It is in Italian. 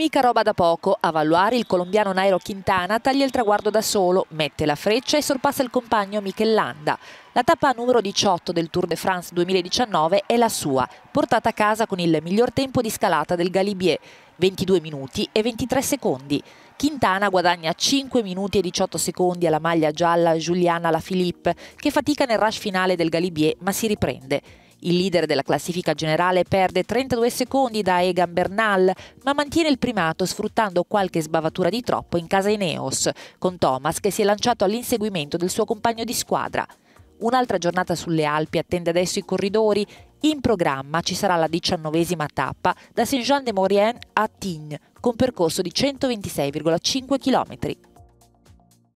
Mica roba da poco, a Valluari il colombiano Nairo Quintana taglia il traguardo da solo, mette la freccia e sorpassa il compagno Michel Landa. La tappa numero 18 del Tour de France 2019 è la sua, portata a casa con il miglior tempo di scalata del Galibier, 22 minuti e 23 secondi. Quintana guadagna 5 minuti e 18 secondi alla maglia gialla Giuliana Lafilippe, che fatica nel rush finale del Galibier ma si riprende. Il leader della classifica generale perde 32 secondi da Egan Bernal, ma mantiene il primato sfruttando qualche sbavatura di troppo in casa Ineos, con Thomas che si è lanciato all'inseguimento del suo compagno di squadra. Un'altra giornata sulle Alpi attende adesso i corridori. In programma ci sarà la diciannovesima tappa da Saint-Jean-de-Maurienne a Tignes, con percorso di 126,5 km.